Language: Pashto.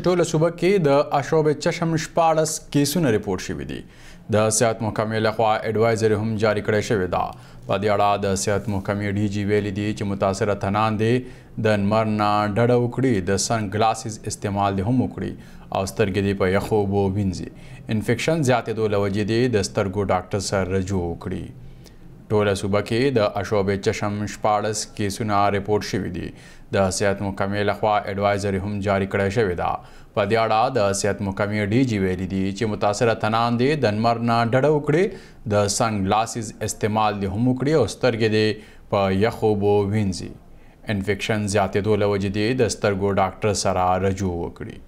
ټوله صوبه کې د اشوب چشم شپاړس کیسونه ریپورت شوي دي د صحت محکمې لخوا اډوایزري هم جاری کړی شوی دا په دې اړه د صحت محکمې ډي جی ویلي دي چې متاثره تنان دي د انمر نه ډډه وکړي د سن ګلاسز استعمال دي هم وکړي او سترګې دي په یخو بو وینځي انفیکشن زیاتېدو لوجې دي د سترګو ډاکټر سره رجوع وکړي ټوله صوبه کې د اشوب چشم شپاړس کیسونه ریپورت شوي دي د صحت محکمې لخوا اډوایزري هم جاری کړی شوی ده په دې اړه د صحت محکمې ډي جی ویلي دي چې متاثره تنان دي د نمر نه ډډه وکړي د سن ګلاسز استعمال دي هم وکړي او سترګې دي په یخو بو وینځي انفیکشن زیاتېدو لوجې دي د سترګو ډاکټر سره رجوع وکړي